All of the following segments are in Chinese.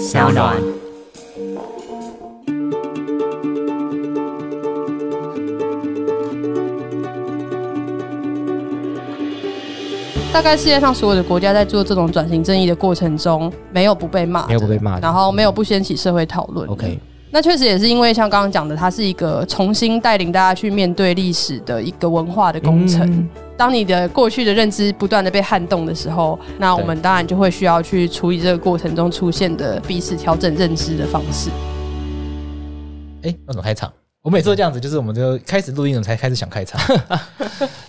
小暖。大概世界上所有的国家在做这种转型正义的过程中，没有不被骂，没有不被骂，然后没有不掀起社会讨论。OK，那确实也是因为像刚刚讲的，它是一个重新带领大家去面对历史的一个文化的工程。当你的过去的认知不断的被撼动的时候，那我们当然就会需要去处理这个过程中出现的彼此调整认知的方式。哎，那怎开场？我每次都这样子，就是我们就开始录音了才开始想开场。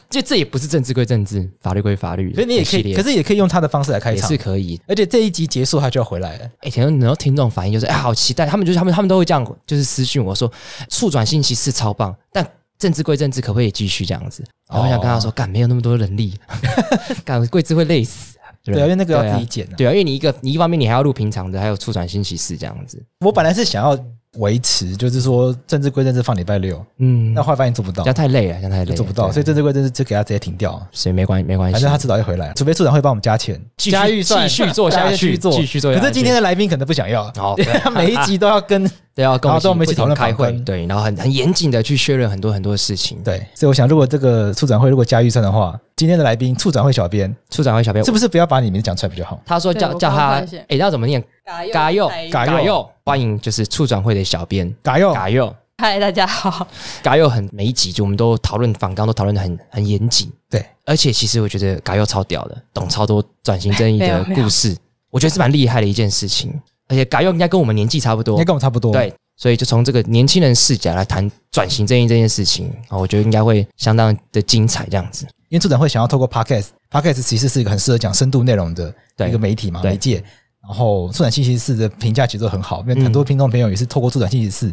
就这也不是政治归政治，法律归法律，所以你也可以，可是也可以用他的方式来开场，也是可以。而且这一集结束他就要回来了。哎，然后听众反应就是哎，好期待。他们就是他们，他们都会这样，就是私信我说，速转信息是超棒，但。政治归政治可不可以继续这样子？我想跟他说，干没有那么多人力，干贵资会累死。对，因为那个要自己剪。对啊，因为你一个，你一方面你还要录平常的，还有出转星期四这样子。我本来是想要。维持就是说，政治归政治，放礼拜六。嗯，那来发现做不到，样太累啊，样太累，做不到。所以政治归政治，就给他直接停掉。所以没关没关系，反正他迟早会回来。除非处长会帮我们加钱，加预算，继续做下去，继续做。可是今天的来宾可能不想要，每一集都要跟 都要跟，我们一起讨论开会，对，然后很很严谨的去确认很多很多的事情。对，所以我想，如果这个处长会如果加预算的话，今天的来宾，处长会小编，处长会小编，是不是不要把你名字讲出来比较好？他说叫叫他，哎，要怎么念？嘎又嘎又欢迎就是处长会的小编嘎又嘎又，嗨大家好，嘎又很每一集就我们都讨论反纲都讨论的很很严谨，对，而且其实我觉得嘎又超屌的，懂超多转型正义的故事，我觉得是蛮厉害的一件事情，而且嘎又应该跟我们年纪差不多，跟我差不多，对，所以就从这个年轻人视角来谈转型正义这件事情啊，我觉得应该会相当的精彩这样子，因为处长会想要透过 podcast podcast 其实是一个很适合讲深度内容的一个媒体嘛媒介。然后，速展信息室的评价其实很好，因为很多听众朋友也是透过速展信息室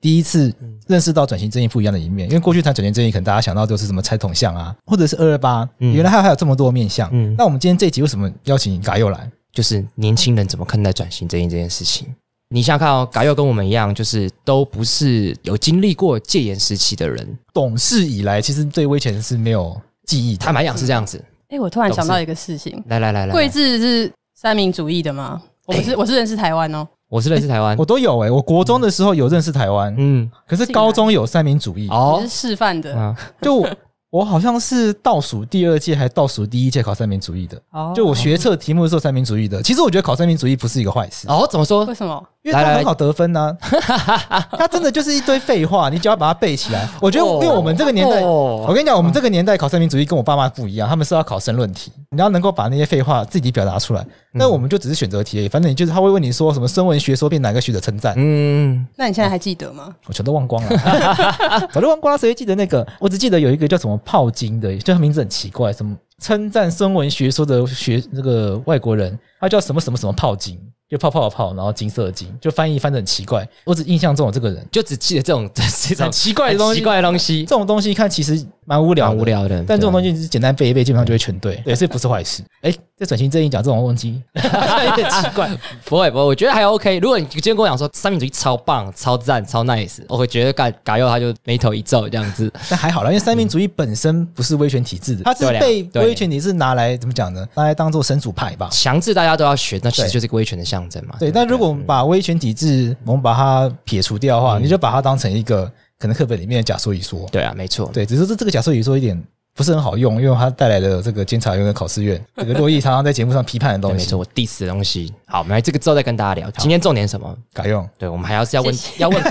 第一次认识到转型正义不一样的一面。因为过去谈转型正义，可能大家想到就是什么拆桶像啊，或者是二二八，原来还还有这么多面相。那我们今天这一集为什么邀请嘎又来？就是年轻人怎么看待转型正义这件事情？你想想看哦，嘎又跟我们一样，就是都不是有经历过戒严时期的人，懂事以来其实最危险是没有记忆，他蛮像是这样子。哎，我突然想到一个事情，来来来来，桂智是。三民主义的吗？我是我是认识台湾哦，我是认识台湾，我都有哎，我国中的时候有认识台湾，嗯，可是高中有三民主义哦，是示范的啊，就我好像是倒数第二届还倒数第一届考三民主义的，哦，就我学测题目是做三民主义的，其实我觉得考三民主义不是一个坏事哦，怎么说？为什么？因为他很好得分呢，他真的就是一堆废话，你只要把它背起来。我觉得，因为我们这个年代，我跟你讲，我们这个年代考三民主义跟我爸妈不一样，他们是要考申论题，你要能够把那些废话自己表达出来。那我们就只是选择题，反正就是他会问你说什么“声文学说”被哪个学者称赞？嗯，那你现在还记得吗？我全都忘光了，早就忘光了。谁记得那个？我只记得有一个叫什么“炮金”的，就他名字很奇怪，什么称赞声文学说的学那个外国人，他叫什么什么什么“炮金”。就泡泡泡，然后金色的金，就翻译翻的很奇怪。我只印象中有这个人，就只记得这种这种很奇怪的东西，奇怪的东西，这种东西一看其实。蛮无聊，无聊的。但这种东西是简单背一背，基本上就会全对，也是不是坏事。哎，这转型正义讲这种东西，有点奇怪。不会，不会，我觉得还 OK。如果你今天跟我讲说三民主义超棒、超赞、超 nice，我会觉得嘎嘎又他就眉头一皱这样子。但还好了，因为三民主义本身不是威权体制，的，它是被威权体制拿来怎么讲呢？拿来当做神主派吧，强制大家都要学，那其实就是威权的象征嘛。对，但如果我们把威权体制，我们把它撇除掉的话，你就把它当成一个。可能课本里面的假说一说，对啊，没错，对，只是这这个假说一说一点不是很好用，因为它带来的这个监察院跟考试院，这个洛伊常常在节目上批判的东西，没错，我 diss 的东西。好，我们来这个之后再跟大家聊。今天重点什么？改用，对，我们还要是要问，要问，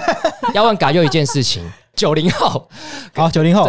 要问嘎用一件事情。九零后，好，九零后。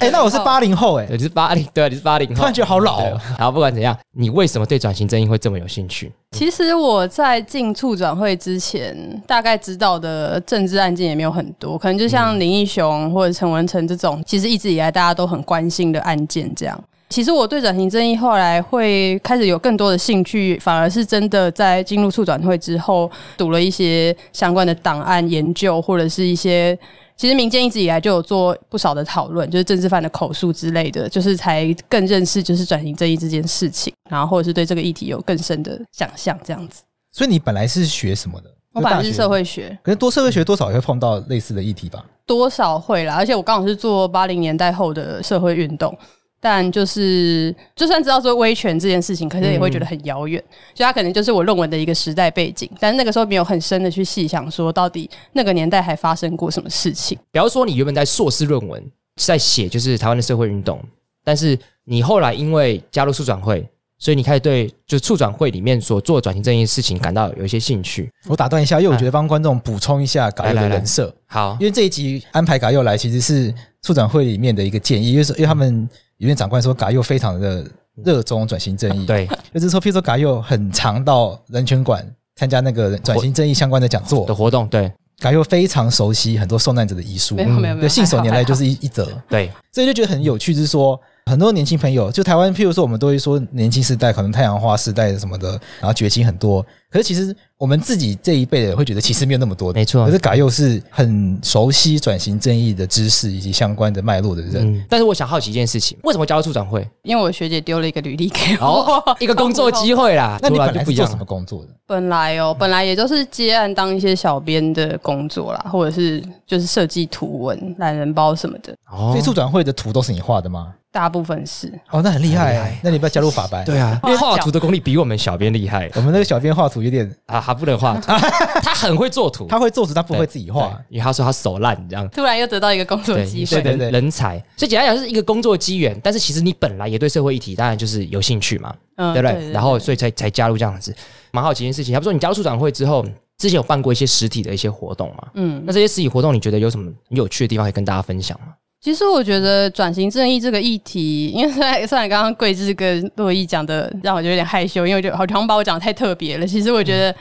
哎，那我是八零后，哎，你是八零，对，你是八零。突然觉得好老。好，不管怎样，你为什么对转型正义会这么有兴趣？其实我在进促转会之前，大概知道的政治案件也没有很多，可能就像林义雄或者陈文成这种，其实一直以来大家都很关心的案件。这样，其实我对转型正义后来会开始有更多的兴趣，反而是真的在进入促转会之后，读了一些相关的档案研究，或者是一些。其实民间一直以来就有做不少的讨论，就是政治犯的口述之类的，就是才更认识就是转型正义这件事情，然后或者是对这个议题有更深的想象这样子。所以你本来是学什么的？我本来是社会学，可是多社会学多少也会碰到类似的议题吧？多少会啦，而且我刚好是做八零年代后的社会运动。但就是，就算知道说威权这件事情，可是也会觉得很遥远。所以，他可能就是我论文的一个时代背景。但是那个时候没有很深的去细想，说到底那个年代还发生过什么事情。比方说，你原本在硕士论文在写就是台湾的社会运动，但是你后来因为加入促转会，所以你开始对就促转会里面所做转型正义的事情感到有一些兴趣。我打断一下，因为我觉得帮观众补充一下嘎又的人设。好，因为这一集安排嘎又来，其实是促转会里面的一个建议，因为因为他们。有位长官说，嘎又非常的热衷转型正义。对，就是说，譬如说，嘎又很常到人权馆参加那个转型正义相关的讲座的活动。对，嘎又非常熟悉很多受难者的遗书，没有没有没有，信手拈来就是一一则。对，所以就觉得很有趣，就是说。很多年轻朋友，就台湾，譬如说，我们都会说年轻时代可能太阳花时代什么的，然后觉醒很多。可是其实我们自己这一辈的会觉得，其实没有那么多，没错。可是嘎佑是很熟悉转型正义的知识以及相关的脉络的人。但是我想好奇一件事情：为什么加入促转会？因为我学姐丢了一个履历给我，一个工作机会啦。那你本来做什么工作的？本来哦，本来也就是接案当一些小编的工作啦，或者是就是设计图文、懒人包什么的。哦，促转会的图都是你画的吗？大部分是哦，那很厉害啊！那你要加入法白？对啊，因为画图的功力比我们小编厉害。我们那个小编画图有点啊，还不能画。他很会做图，他会做图，他不会自己画，因为他说他手烂，这样。突然又得到一个工作机，对对对，人才。所以简单讲是一个工作机缘。但是其实你本来也对社会议题当然就是有兴趣嘛，对不对？然后所以才才加入这样子，蛮好几件事情。他不说你加入处长会之后，之前有办过一些实体的一些活动嘛？嗯，那这些实体活动你觉得有什么有趣的地方可以跟大家分享吗？其实我觉得转型正义这个议题，因为虽然刚刚桂枝跟洛伊讲的，让我就有点害羞，因为我觉得好像把我讲的太特别了。其实我觉得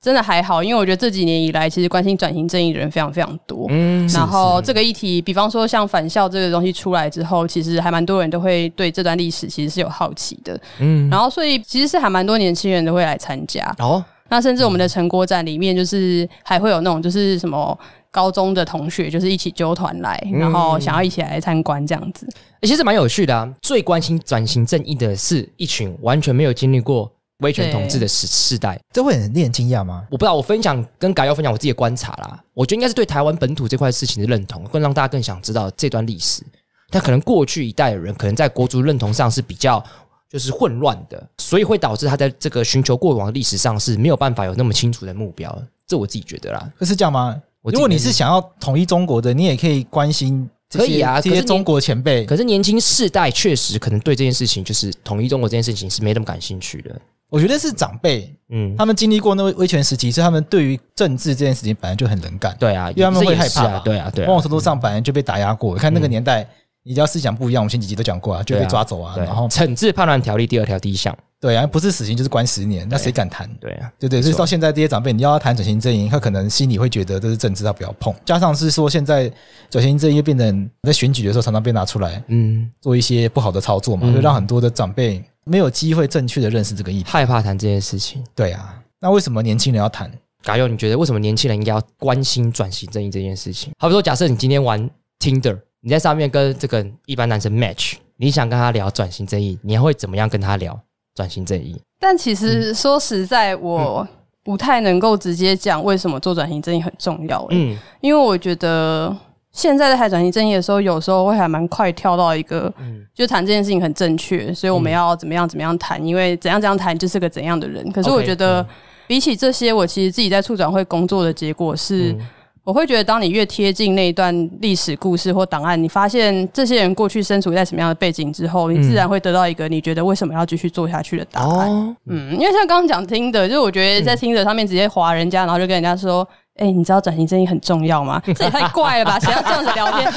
真的还好，因为我觉得这几年以来，其实关心转型正义的人非常非常多。嗯，然后这个议题，比方说像返校这个东西出来之后，其实还蛮多人都会对这段历史其实是有好奇的。嗯，然后所以其实是还蛮多年轻人都会来参加哦。那甚至我们的成果展里面，就是还会有那种就是什么。高中的同学就是一起纠团来，然后想要一起来参观这样子，而其实蛮有趣的。啊。最关心转型正义的是一群完全没有经历过威权统治的时世代，这会很令人惊讶吗？我不知道。我分享跟改要分享我自己的观察啦，我觉得应该是对台湾本土这块事情的认同，会让大家更想知道这段历史。但可能过去一代的人，可能在国族认同上是比较就是混乱的，所以会导致他在这个寻求过往历史上是没有办法有那么清楚的目标。这我自己觉得啦，可是这样吗？如果你是想要统一中国的，你也可以关心。可以啊，这些中国前辈。可是年轻世代确实可能对这件事情，就是统一中国这件事情是没那么感兴趣的。我觉得是长辈，嗯，他们经历过那个威权时期，是他们对于政治这件事情本来就很冷感。对啊，因为他们会害怕。对啊，对，某种程度上本来就被打压过。你看那个年代。你只要思想不一样，我们前几集都讲过啊，就被抓走啊。然后《惩治判断条例》第二条第一项，对啊，不是死刑就是关十年。那谁敢谈？对啊，对对，所以到现在这些长辈，你要谈转型正营，他可能心里会觉得这是政治，他不要碰。加上是说，现在转型正营又变成在选举的时候常常被拿出来，嗯，做一些不好的操作嘛，就让很多的长辈没有机会正确的认识这个意题，害怕谈这件事情。对啊，那为什么年轻人要谈？嘎佑，你觉得为什么年轻人应该要关心转型正义这件事情？好比说，假设你今天玩 Tinder。你在上面跟这个一般男生 match，你想跟他聊转型正义，你会怎么样跟他聊转型正义？但其实说实在，我不太能够直接讲为什么做转型正义很重要。嗯，因为我觉得现在在谈转型正义的时候，有时候会还蛮快跳到一个，就谈这件事情很正确，所以我们要怎么样怎么样谈，因为怎样怎样谈就是个怎样的人。可是我觉得比起这些，我其实自己在处长会工作的结果是。我会觉得，当你越贴近那一段历史故事或档案，你发现这些人过去身处在什么样的背景之后，你自然会得到一个你觉得为什么要继续做下去的答案。嗯，因为像刚刚讲听的，就是我觉得在听的上面直接划人家，然后就跟人家说。哎，你知道转型正义很重要吗？这也太怪了吧！谁要这样子聊天？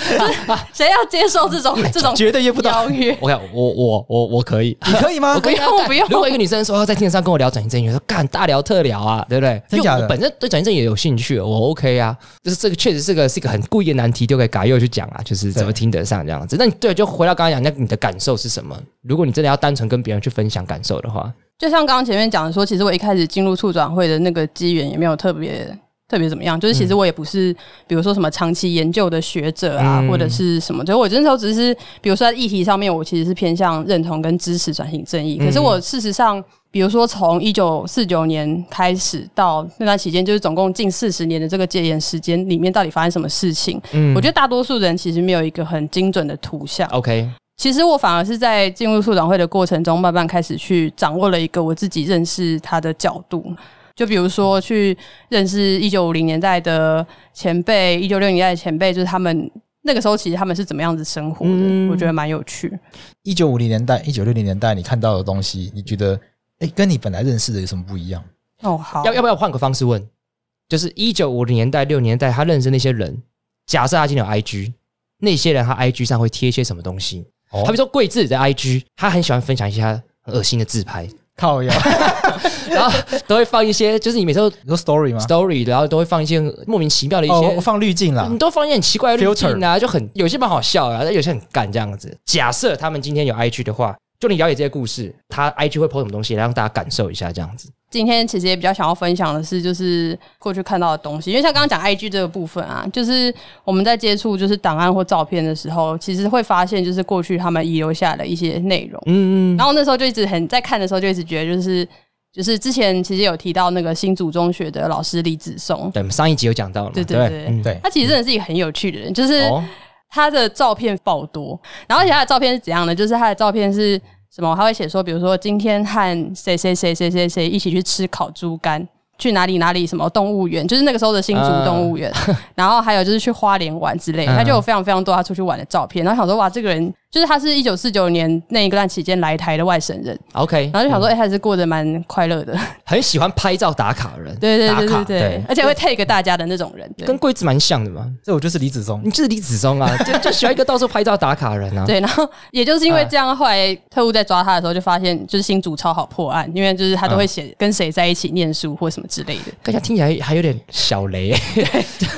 谁要接受这种 这种绝对约不到约？我看我我我我可以你可以吗？我可以啊，我不用。如果一个女生说在天上跟我聊转型正义，说干大聊特聊啊，对不对？她为本身对转型正义有兴趣，我 OK 啊。就是这个确实是个是一个很故意的难题，丢给嘎又去讲啊，就是怎么听得上这样子。那你对，就回到刚刚讲，那你的感受是什么？如果你真的要单纯跟别人去分享感受的话，就像刚刚前面讲的说，其实我一开始进入促转会的那个机缘也没有特别。特别怎么样？就是其实我也不是，比如说什么长期研究的学者啊，或者是什么，就是我那时候只是，比如说在议题上面，我其实是偏向认同跟支持转型正义。可是我事实上，比如说从一九四九年开始到那段期间，就是总共近四十年的这个戒严时间里面，到底发生什么事情？嗯，我觉得大多数人其实没有一个很精准的图像。OK，其实我反而是在进入诉长会的过程中，慢慢开始去掌握了一个我自己认识他的角度。就比如说去认识一九五零年代的前辈，一九六零年代的前辈，就是他们那个时候，其实他们是怎么样子生活的？我觉得蛮有趣。一九五零年代、一九六零年代，你看到的东西，你觉得哎，跟你本来认识的有什么不一样？哦，好，要要不要换个方式问？就是一九五零年代、六年代，他认识那些人，假设他今天有 IG，那些人他 IG 上会贴一些什么东西？他比如说桂智的 IG，他很喜欢分享一些他恶心的自拍。靠呀，然后都会放一些，就是你每次都 story 吗？story，然后都会放一些莫名其妙的一些，我放滤镜了，你都放一些很奇怪的滤镜啊，就很有些蛮好笑啊，但有些很干这样子。假设他们今天有 IG 的话，就你了解这些故事，他 IG 会抛什么东西，来让大家感受一下这样子。今天其实也比较想要分享的是，就是过去看到的东西，因为像刚刚讲 IG 这个部分啊，就是我们在接触就是档案或照片的时候，其实会发现就是过去他们遗留下的一些内容。嗯嗯。然后那时候就一直很在看的时候就一直觉得就是就是之前其实有提到那个新祖中学的老师李子松，对，我们上一集有讲到了，对对对，对。他其实真的是一个很有趣的人，就是他的照片爆多，然后而且他的照片是怎样的？就是他的照片是。什么？还会写说，比如说今天和谁谁谁谁谁谁一起去吃烤猪肝，去哪里哪里什么动物园，就是那个时候的新竹动物园。然后还有就是去花莲玩之类，他就有非常非常多他出去玩的照片。然后想说，哇，这个人。就是他是一九四九年那一个段期间来台的外省人，OK，然后就想说，哎，还是过得蛮快乐的，很喜欢拍照打卡人，对对对对，而且会 take 大家的那种人，跟柜子蛮像的嘛，这我就是李子松，你就是李子松啊，就就喜欢一个到处拍照打卡人啊，对，然后也就是因为这样，后来特务在抓他的时候就发现，就是新主超好破案，因为就是他都会写跟谁在一起念书或什么之类的，感觉听起来还有点小雷，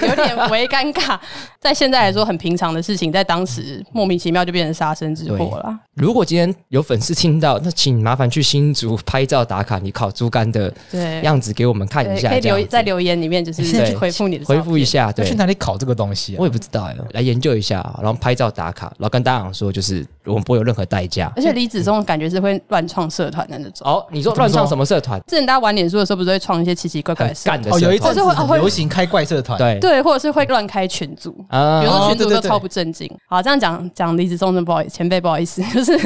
有点为尴尬，在现在来说很平常的事情，在当时莫名其妙就变成。杀身之祸啦。如果今天有粉丝听到，那请麻烦去新竹拍照打卡，你烤猪肝的样子给我们看一下。可以留在留言里面，就是回复你的，回复一下。对，去哪里烤这个东西，我也不知道呀。来研究一下，然后拍照打卡，老跟大家说就是。我们不会有任何代价，而且李子忠感觉是会乱创社团的那种。哦，你说乱创什么社团？之前大家玩脸书的时候，不是会创一些奇奇怪怪干的？哦，有一次会流行开怪社团，对对，或者是会乱开群组啊，有时候群组都超不正经。好，这样讲讲李子忠真不好意思，前辈不好意思，就是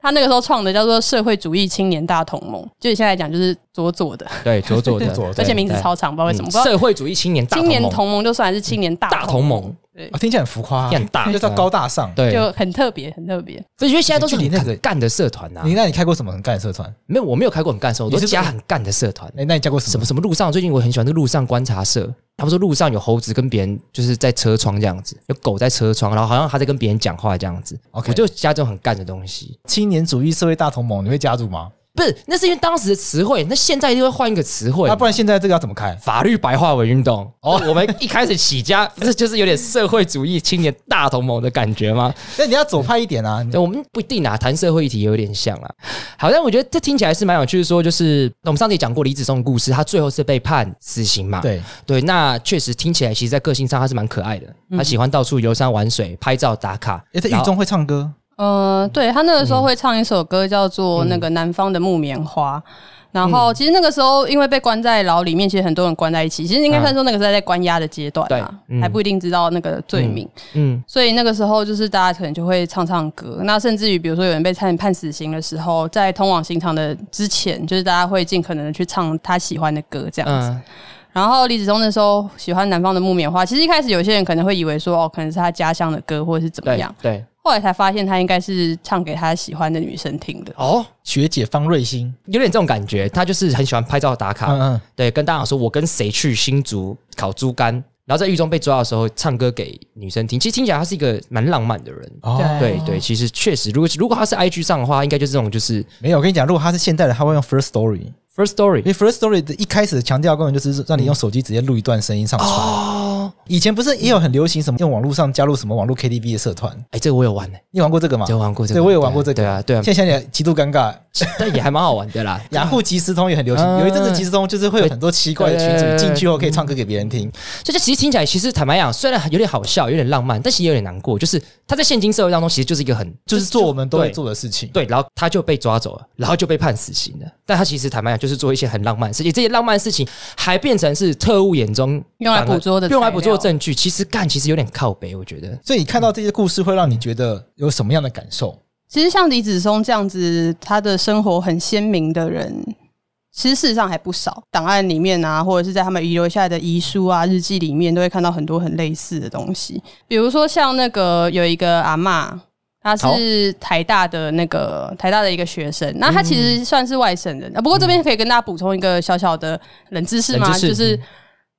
他那个时候创的叫做“社会主义青年大同盟”，就现在讲就是左左的，对 左左的，而且名字超长，不知道为什么。社会主义青年青年同盟，就算是青年大同盟。对，听起来很浮夸，很大，就叫高大上，对，就很特别，很特别。所以现在都是你那个干的社团呐？你那你开过什么很干的社团？没有，我没有开过很干的社团，我是加很干的社团。哎，那你加过什么？什么什么路上？最近我很喜欢那个路上观察社，他们说路上有猴子跟别人就是在车窗这样子，有狗在车窗，然后好像他在跟别人讲话这样子。OK，我就加这种很干的东西。青年主义社会大同盟，你会加入吗？不是，那是因为当时的词汇，那现在就会换一个词汇。那不然现在这个要怎么开？法律白话文运动哦，我们一开始起家，不是就是有点社会主义青年大同盟的感觉吗？那你要左派一点啊！我们不一定啊，谈社会议题有点像啊。好像我觉得这听起来是蛮有趣的，说就是我们上次也讲过李子松的故事，他最后是被判死刑嘛？对对，那确实听起来，其实，在个性上他是蛮可爱的，他喜欢到处游山玩水、拍照打卡。哎，他狱中会唱歌。嗯，对他那个时候会唱一首歌叫做《那个南方的木棉花》，然后其实那个时候因为被关在牢里面，其实很多人关在一起，其实应该算说那个时候在关押的阶段嘛，还不一定知道那个罪名。嗯，所以那个时候就是大家可能就会唱唱歌，那甚至于比如说有人被判判死刑的时候，在通往刑场的之前，就是大家会尽可能去唱他喜欢的歌这样子。然后李子聪那时候喜欢《南方的木棉花》，其实一开始有些人可能会以为说哦，可能是他家乡的歌或者是怎么样。对。后来才发现，他应该是唱给他喜欢的女生听的。哦，学姐方瑞欣有点这种感觉，他就是很喜欢拍照打卡。嗯嗯，对，跟大家说我跟谁去新竹烤猪肝，然后在狱中被抓的时候唱歌给女生听。其实听起来他是一个蛮浪漫的人。对对，其实确实，如果如果他是 I G 上的话，应该就是这种，就是没有。我跟你讲，如果他是现代的，他会用 First Story。First story，因为 First story 的一开始强调功能就是让你用手机直接录一段声音上传。以前不是也有很流行什么用网络上加入什么网络 KTV 的社团？哎，这个我有玩呢，你玩过这个吗？有玩过这个，对我有玩过这个。对啊，对啊。现在想起来极度尴尬，但也还蛮好玩的啦。雅虎即时通也很流行，有一阵子即时通就是会有很多奇怪的群组，进去后可以唱歌给别人听。这些其实听起来，其实坦白讲，虽然有点好笑，有点浪漫，但其实有点难过。就是他在现今社会当中，其实就是一个很就是做我们都会做的事情。对，然后他就被抓走了，然后就被判死刑了。但他其实坦白讲。就是做一些很浪漫的事情，这些浪漫的事情还变成是特务眼中用来捕捉的用来捕捉证据。其实干其实有点靠北，我觉得。所以你看到这些故事，会让你觉得有什么样的感受？其实像李子松这样子，他的生活很鲜明的人，其实事实上还不少。档案里面啊，或者是在他们遗留下来的遗书啊、日记里面，都会看到很多很类似的东西。比如说像那个有一个阿嬷，他是台大的那个台大的一个学生，那他其实算是外省人啊。不过这边可以跟大家补充一个小小的冷知识吗？就是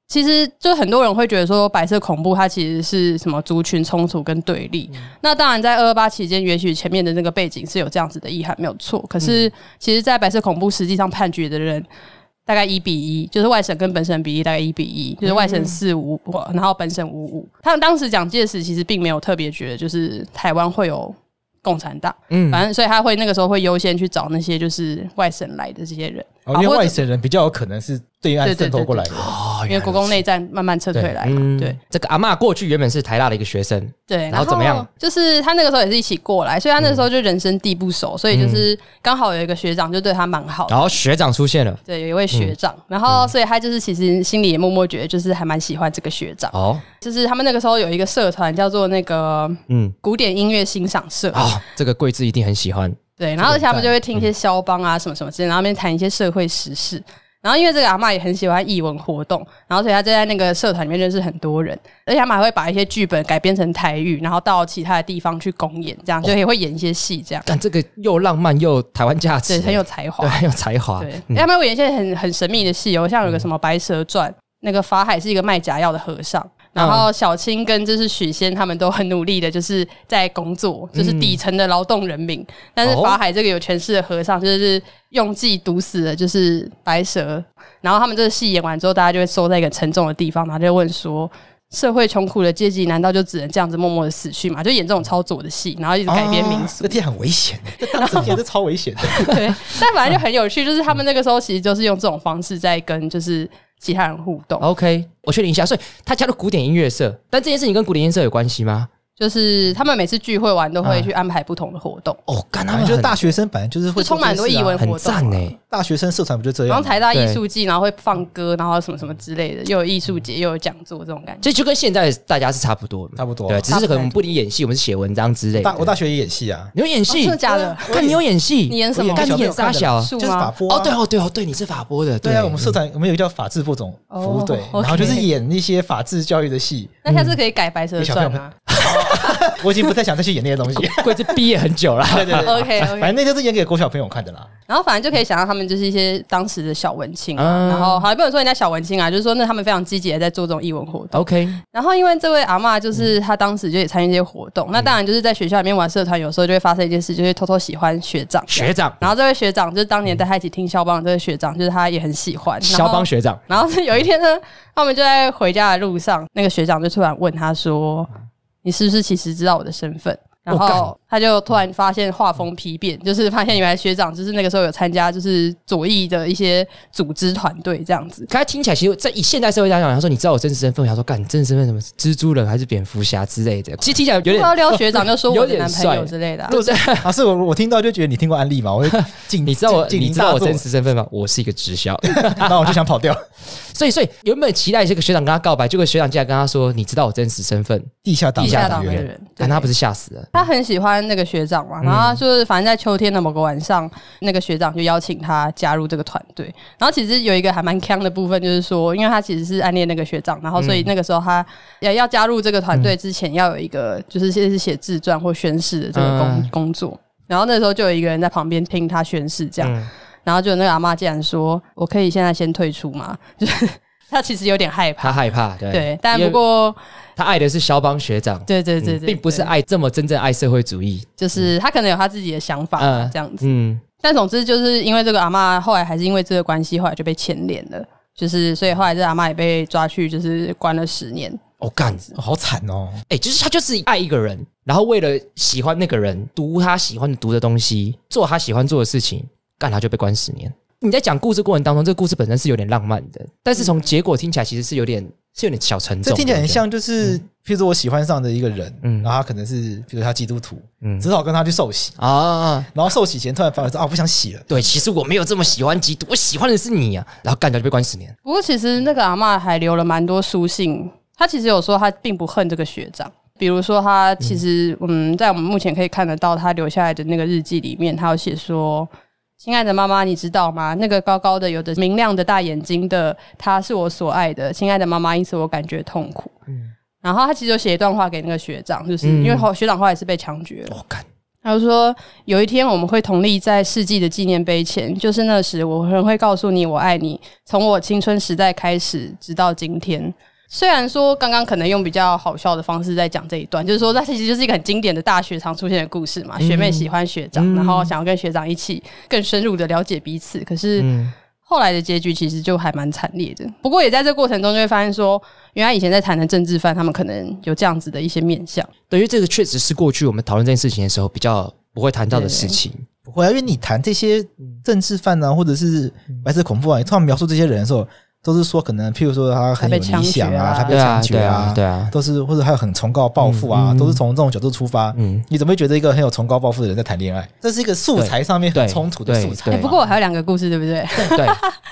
其实就很多人会觉得说白色恐怖它其实是什么族群冲突跟对立。那当然在二二八期间，也许前面的那个背景是有这样子的意涵，没有错。可是其实在白色恐怖实际上判决的人。大概一比一，就是外省跟本省比例大概一比一，就是外省四五，然后本省五五。他们当时蒋介石其实并没有特别觉得，就是台湾会有共产党，嗯，反正所以他会那个时候会优先去找那些就是外省来的这些人，因为外省人比较有可能是对岸渗透过来的。因为国共内战慢慢撤退来，对这个阿妈过去原本是台大的一个学生，对，然后怎么样？就是他那个时候也是一起过来，所以他那时候就人生地不熟，所以就是刚好有一个学长就对他蛮好，然后学长出现了，对，有一位学长，然后所以他就是其实心里也默默觉得就是还蛮喜欢这个学长，好，就是他们那个时候有一个社团叫做那个嗯古典音乐欣赏社啊，这个桂枝一定很喜欢，对，然后他们就会听一些肖邦啊什么什么之类，然后边谈一些社会时事。然后因为这个阿妈也很喜欢译文活动，然后所以他就在那个社团里面认识很多人，而且阿们还会把一些剧本改编成台语，然后到其他的地方去公演，这样就也会演一些戏这样。但这个又浪漫又台湾价值，对，很有才华，很有才华。对，他们会演一些很很神秘的戏，哦，像有个什么《白蛇传》，那个法海是一个卖假药的和尚。然后小青跟就是许仙，他们都很努力的，就是在工作，就是底层的劳动人民。但是法海这个有权势的和尚，就是用计毒死了，就是白蛇。然后他们这个戏演完之后，大家就会收在一个沉重的地方。然后就问说：社会穷苦的阶级，难道就只能这样子默默的死去吗？就演这种操作的戏，然后一直改编民俗。这天很危险，这当时也是超危险的。对，但反正就很有趣，就是他们那个时候其实就是用这种方式在跟就是。其他人互动，OK，我确定一下。所以他加入古典音乐社，但这件事情跟古典音乐社有关系吗？就是他们每次聚会完都会去安排不同的活动哦，干他们就是大学生，本来就是会充满很多疑文活动。赞呢？大学生社团不就这样？然后台大艺术季，然后会放歌，然后什么什么之类的，又有艺术节，又有讲座这种感觉。这就跟现在大家是差不多，差不多。对，只是可能不理演戏，我们是写文章之类。大我大学也演戏啊，你有演戏真的假的？看你有演戏，你演什么？干演啥小？就是法波。哦对哦对哦对，你是法波的。对啊，我们社团我们有一个叫法制副总服务队，然后就是演一些法制教育的戏。那下次可以改白色传吗？我已经不再想再去演那些东西，毕竟毕业很久了。对对對 O K，反正那就是演给国小朋友看的啦。然后反正就可以想到他们就是一些当时的小文青，然后好不能说人家小文青啊，就是说那他们非常积极的在做这种艺文活动。O K，然后因为这位阿嬷就是她当时就也参与这些活动，那当然就是在学校里面玩社团，有时候就会发生一件事，就是偷偷喜欢学长。学长。然后这位学长就是当年带他一起听肖邦的这位学长，就是他也很喜欢肖邦学长。然后有一天呢，他们就在回家的路上，那个学长就突然问他说。你是不是其实知道我的身份？然后他就突然发现画风批变，就是发现原来学长就是那个时候有参加就是左翼的一些组织团队这样子。可他听起来其实，在以现代社会来讲，他说：“你知道我真实身份？”他说：“干，你真实身份什么？蜘蛛人还是蝙蝠侠之类的？”其实听起来有点。学长就说我有点帅之类的，对不对？啊，是我，我听到就觉得你听过安利嘛？我，你知道，你知道我真实身份吗？我是一个直销，那我就想跑掉。所以，所以原本期待这个学长跟他告白？结果学长竟然跟他说：“你知道我真实身份？”地下党地下党的人，但他不是吓死了。他很喜欢那个学长嘛，然后就是反正在秋天的某个晚上，那个学长就邀请他加入这个团队。然后其实有一个还蛮 can 的部分，就是说，因为他其实是暗恋那个学长，然后所以那个时候他要要加入这个团队之前，要有一个就是先是写自传或宣誓的这个工工作。然后那时候就有一个人在旁边听他宣誓，这样，然后就那个阿妈竟然说：“我可以现在先退出嘛？”就是。他其实有点害怕，他害怕。对，但不过他爱的是肖邦学长，对对对，并不是爱这么真正爱社会主义。就是他可能有他自己的想法，这样子。嗯，但总之就是因为这个阿妈，后来还是因为这个关系，后来就被牵连了。就是所以后来这阿妈也被抓去，就是关了十年。哦，干好惨哦！哎，就是他就是爱一个人，然后为了喜欢那个人，读他喜欢读的东西，做他喜欢做的事情，干他就被关十年。你在讲故事过程当中，这个故事本身是有点浪漫的，但是从结果听起来其实是有点是有点小沉重。这听起来很像就是，譬如我喜欢上的一个人，嗯，然后他可能是，譬如他基督徒，嗯，只好跟他去受洗啊，然后受洗前突然反而是啊，不想洗了。对，其实我没有这么喜欢基督，我喜欢的是你啊，然后干掉就被关十年。不过其实那个阿嬷还留了蛮多书信，他其实有说他并不恨这个学长，比如说他其实嗯，在我们目前可以看得到他留下来的那个日记里面，他有写说。亲爱的妈妈，你知道吗？那个高高的、有着明亮的大眼睛的，他是我所爱的。亲爱的妈妈，因此我感觉痛苦。嗯，然后他其实就写一段话给那个学长，就是因为学长后来是被枪决了。我他就说有一天我们会同立在世纪的纪念碑前，就是那时我仍会告诉你我爱你，从我青春时代开始，直到今天。虽然说刚刚可能用比较好笑的方式在讲这一段，就是说，那其实就是一个很经典的大学常出现的故事嘛。学妹喜欢学长，然后想要跟学长一起更深入的了解彼此，可是后来的结局其实就还蛮惨烈的。不过也在这过程中就会发现，说原来以前在谈的政治犯，他们可能有这样子的一些面相。等于这个确实是过去我们讨论这件事情的时候比较不会谈到的事情，不会啊，因为你谈这些政治犯啊，或者是白色恐怖啊，你通常描述这些人的时候。都是说可能，譬如说他很理想啊，他被强娶啊，对啊，都是或者他有很崇高抱负啊，都是从这种角度出发。嗯，你怎么会觉得一个很有崇高抱负的人在谈恋爱？这是一个素材上面很冲突的素材。不过我还有两个故事，对不对？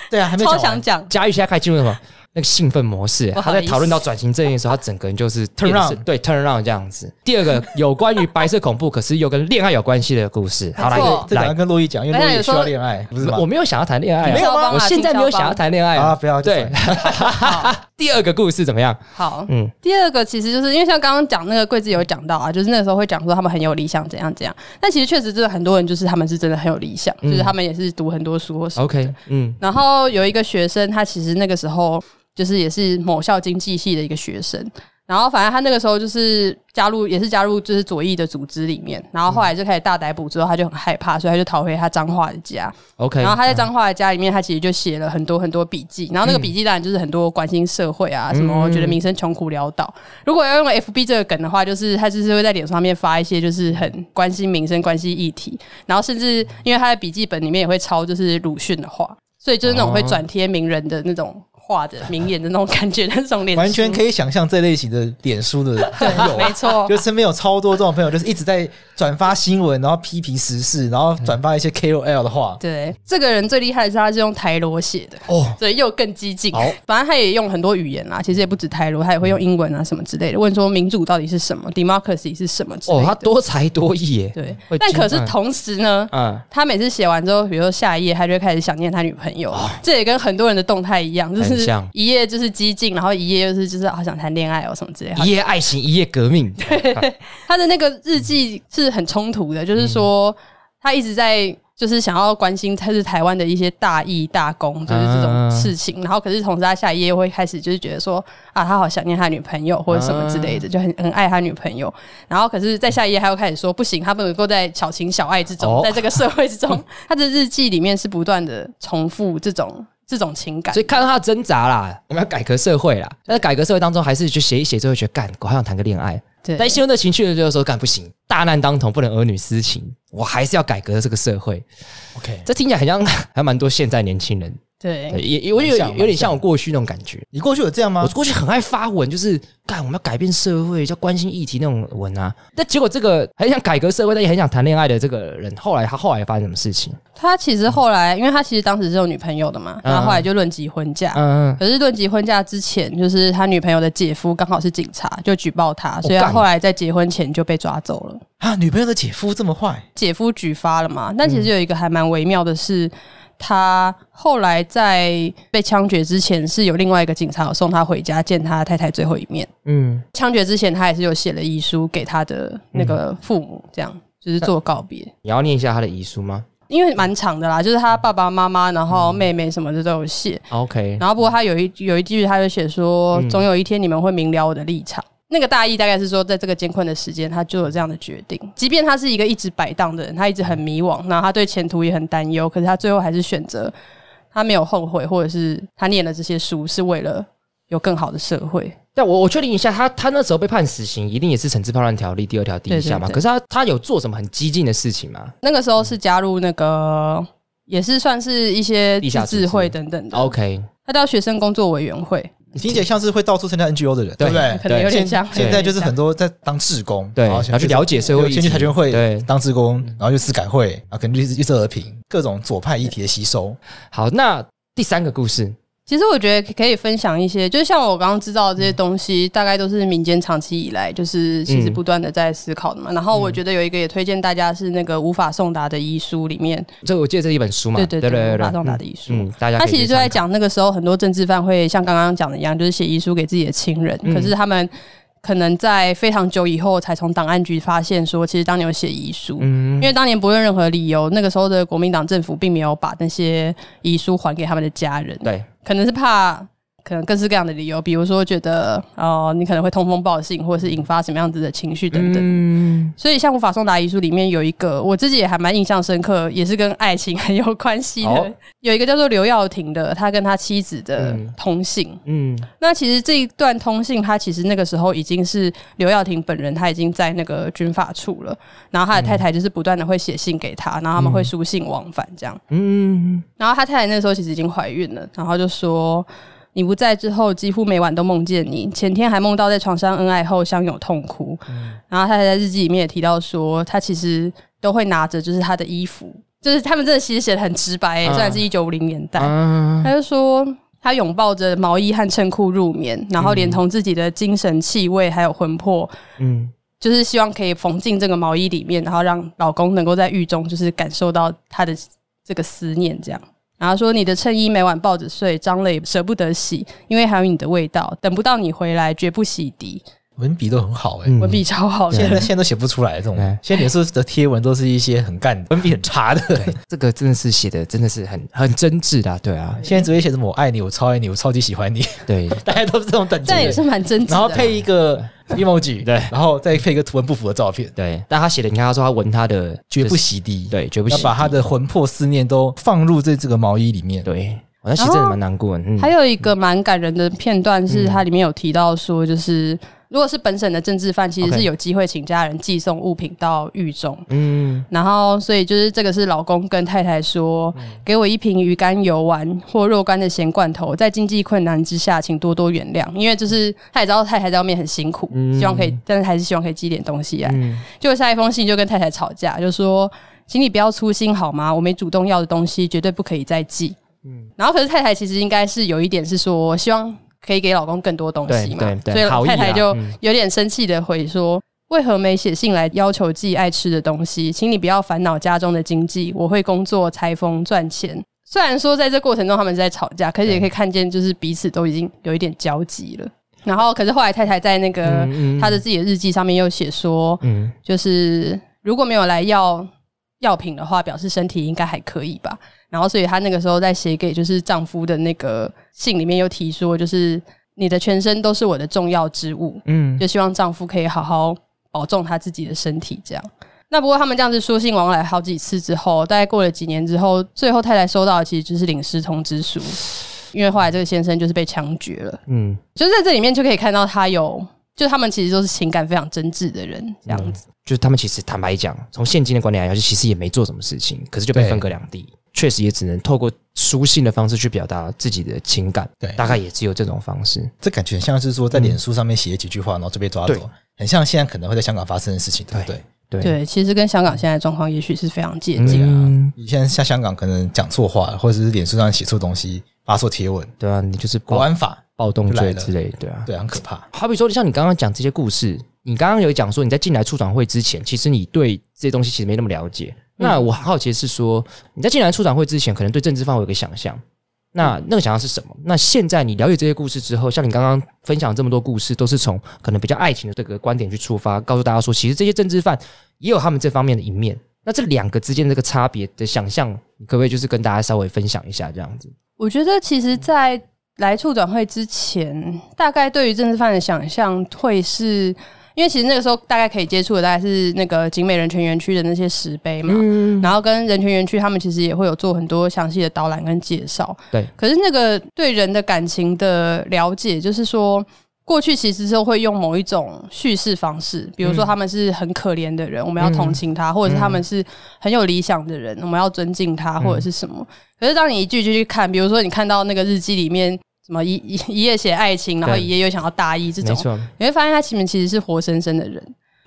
对啊，超想讲。贾雨，现在可以进入什么？那个兴奋模式，他在讨论到转型正义的时候，他整个人就是 turn round，对 turn round 这样子。第二个有关于白色恐怖，可是又跟恋爱有关系的故事。好啦，来跟洛伊讲，因为洛伊需要恋爱，不是我没有想要谈恋爱，没有，我现在没有想要谈恋爱啊，不要对。第二个故事怎么样？好，嗯，第二个其实就是因为像刚刚讲那个桂子有讲到啊，就是那时候会讲说他们很有理想，怎样怎样。但其实确实真的很多人就是他们是真的很有理想，就是他们也是读很多书。OK，嗯，然后有一个学生，他其实那个时候。就是也是某校经济系的一个学生，然后反正他那个时候就是加入，也是加入就是左翼的组织里面，然后后来就开始大逮捕之后，他就很害怕，所以他就逃回他彰化的家。OK，然后他在彰化的家里面，他其实就写了很多很多笔记，然后那个笔记当然就是很多关心社会啊什么，觉得民生穷苦潦倒。如果要用 F B 这个梗的话，就是他就是会在脸上面发一些就是很关心民生、关心议题，然后甚至因为他的笔记本里面也会抄就是鲁迅的话，所以就是那种会转贴名人的那种。画的名言的那种感觉，那种脸，完全可以想象这类型的脸书的 朋友，没错，就身边有超多这种朋友，就是一直在转发新闻，然后批评时事，然后转发一些 KOL 的话。对，这个人最厉害的是，他是用台罗写的哦，所以又更激进。好，反正他也用很多语言啊，其实也不止台罗，他也会用英文啊什么之类的。问说民主到底是什么？Democracy 是什么？哦，他多才多艺，对。但可是同时呢，嗯，他每次写完之后，比如说下一页，他就开始想念他女朋友。这也跟很多人的动态一样，就是。一夜就是激进，然后一夜又是就是好想谈恋爱哦什么之类。一夜爱情，一夜革命。他的那个日记是很冲突的，就是说他一直在就是想要关心他是台湾的一些大义大公，就是这种事情。然后可是同时他下一页会开始就是觉得说啊，他好想念他女朋友或者什么之类的，就很很爱他女朋友。然后可是，在下一页他又开始说不行，他不能够在小情小爱之中，在这个社会之中，他的日记里面是不断的重复这种。这种情感，所以看到他挣扎啦，我们要改革社会啦。在改革社会当中，还是去写一写，最后觉得干，我好想谈个恋爱。但一用那情绪，就觉得说干不行，大难当头，不能儿女私情，我还是要改革这个社会。OK，这听起来好像还蛮多现在年轻人。对，也我有有点像我过去那种感觉。你过去有这样吗？我过去很爱发文，就是干我们要改变社会，要关心议题那种文啊。但结果这个很想改革社会，但也很想谈恋爱的这个人，后来他后来发生什么事情？他其实后来，因为他其实当时是有女朋友的嘛，然后后来就论及婚嫁。嗯嗯。可是论及婚嫁之前，就是他女朋友的姐夫刚好是警察，就举报他，所以他后来在结婚前就被抓走了。啊！女朋友的姐夫这么坏？姐夫举发了嘛？但其实有一个还蛮微妙的是。他后来在被枪决之前，是有另外一个警察送他回家见他太太最后一面。嗯，枪决之前他也是有写了遗书给他的那个父母，这样就是做告别。你要念一下他的遗书吗？因为蛮长的啦，就是他爸爸妈妈，然后妹妹什么的都有写。OK，然后不过他有一有一句他就写说：“总有一天你们会明了我的立场。”那个大意大概是说，在这个监困的时间，他就有这样的决定。即便他是一个一直摆荡的人，他一直很迷惘，然后他对前途也很担忧。可是他最后还是选择，他没有后悔，或者是他念了这些书是为了有更好的社会。但我我确定一下，他他那时候被判死刑，一定也是《惩治叛乱条例》第二条第一项嘛？可是他他有做什么很激进的事情吗？那个时候是加入那个，也是算是一些下智慧等等的。OK，他到学生工作委员会。听起来像是会到处参加 NGO 的人，对不对？对，现在就是很多在当志工，然后想要去了解社会，先去台专会当志工，然后又是改会啊，可能就是一色和平，各种左派议题的吸收。好，那第三个故事。其实我觉得可以分享一些，就是像我刚刚知道的这些东西，大概都是民间长期以来就是其实不断的在思考的嘛。然后我觉得有一个也推荐大家是那个无法送达的遗书里面，这我记得这一本书嘛，对对对对对，无法送达的遗书，嗯，大家他其实就在讲那个时候很多政治犯会像刚刚讲的一样，就是写遗书给自己的亲人，可是他们可能在非常久以后才从档案局发现说，其实当年有写遗书，因为当年不论任何理由，那个时候的国民党政府并没有把那些遗书还给他们的家人，对。可能是怕。可能各式各样的理由，比如说觉得哦，你可能会通风报信，或者是引发什么样子的情绪等等。嗯，所以像无法送达遗书里面有一个，我自己也还蛮印象深刻，也是跟爱情很有关系的。有一个叫做刘耀廷的，他跟他妻子的通信。嗯，那其实这一段通信，他其实那个时候已经是刘耀廷本人，他已经在那个军法处了。然后他的太太就是不断的会写信给他，然后他们会书信往返这样。嗯，然后他太太那时候其实已经怀孕了，然后就说。你不在之后，几乎每晚都梦见你。前天还梦到在床上恩爱后相拥痛哭。然后他还在日记里面也提到说，他其实都会拿着就是他的衣服，就是他们真的其实写的很直白，虽然是一九五零年代，他就说他拥抱着毛衣和衬裤入眠，然后连同自己的精神气味还有魂魄，嗯，就是希望可以缝进这个毛衣里面，然后让老公能够在狱中就是感受到他的这个思念，这样。然后说，你的衬衣每晚抱着睡，脏了也舍不得洗，因为还有你的味道。等不到你回来，绝不洗涤。文笔都很好哎，文笔超好，现在现在都写不出来这种。现在脸书的贴文都是一些很干的，文笔很差的。这个真的是写的真的是很很真挚的，对啊。现在只会写什么我爱你，我超爱你，我超级喜欢你。对，大家都是这种等级。这也是蛮真。然后配一个 emoji，对，然后再配一个图文不符的照片，对。但他写的你看，他说他闻他的绝不洗涤，对，绝不洗，把他的魂魄思念都放入这这个毛衣里面，对。我觉得写真的蛮难过。嗯。还有一个蛮感人的片段是，他里面有提到说，就是。如果是本省的政治犯，其实是有机会请家人寄送物品到狱中。嗯，然后所以就是这个是老公跟太太说：“给我一瓶鱼肝油丸或若干的咸罐头，在经济困难之下，请多多原谅。”因为就是他也知道太太在外面很辛苦，希望可以，但是还是希望可以寄点东西来。嗯，结果下一封信就跟太太吵架，就说：“请你不要粗心好吗？我没主动要的东西，绝对不可以再寄。”嗯，然后可是太太其实应该是有一点是说希望。可以给老公更多东西嘛？所以老太太就有点生气的回说：“为何没写信来要求自己爱吃的东西？请你不要烦恼家中的经济，我会工作裁缝赚钱。”虽然说在这过程中他们在吵架，可是也可以看见就是彼此都已经有一点焦急了。然后，可是后来太太在那个她的自己的日记上面又写说：“就是如果没有来要。”药品的话，表示身体应该还可以吧。然后，所以她那个时候在写给就是丈夫的那个信里面，又提说就是你的全身都是我的重要之物，嗯，就希望丈夫可以好好保重他自己的身体。这样。那不过他们这样子书信往来好几次之后，大概过了几年之后，最后太太收到的其实就是领事通知书，因为后来这个先生就是被枪决了，嗯，就是在这里面就可以看到他有。就他们其实都是情感非常真挚的人，这样子。就是他们其实坦白讲，从现今的观点来讲，就其实也没做什么事情，可是就被分隔两地，确实也只能透过书信的方式去表达自己的情感。对，大概也只有这种方式。这感觉像是说在脸书上面写几句话，然后就被抓走，很像现在可能会在香港发生的事情，对对对。其实跟香港现在状况也许是非常接近。嗯、以在像香港，可能讲错话，或者是脸书上写错东西。发错贴文，对啊，你就是国安法暴动罪之类，对啊，对，很可怕。好比说，像你刚刚讲这些故事，你刚刚有讲说你在进来出展会之前，其实你对这些东西其实没那么了解。那我很好奇是说，你在进来出展会之前，可能对政治犯有个想象，那那个想象是什么？那现在你了解这些故事之后，像你刚刚分享这么多故事，都是从可能比较爱情的这个观点去出发，告诉大家说，其实这些政治犯也有他们这方面的一面。那这两个之间这个差别的想象，你可不可以就是跟大家稍微分享一下这样子？我觉得其实，在来促转会之前，大概对于政治犯的想象会是，因为其实那个时候大概可以接触的，大概是那个景美人权园区的那些石碑嘛，然后跟人权园区他们其实也会有做很多详细的导览跟介绍。对，可是那个对人的感情的了解，就是说。过去其实是会用某一种叙事方式，比如说他们是很可怜的人，我们要同情他，或者是他们是很有理想的人，我们要尊敬他，或者是什么。可是当你一句一句看，比如说你看到那个日记里面，什么一一一页写爱情，然后一页又想要大义，这种你会发现他前面其实是活生生的人。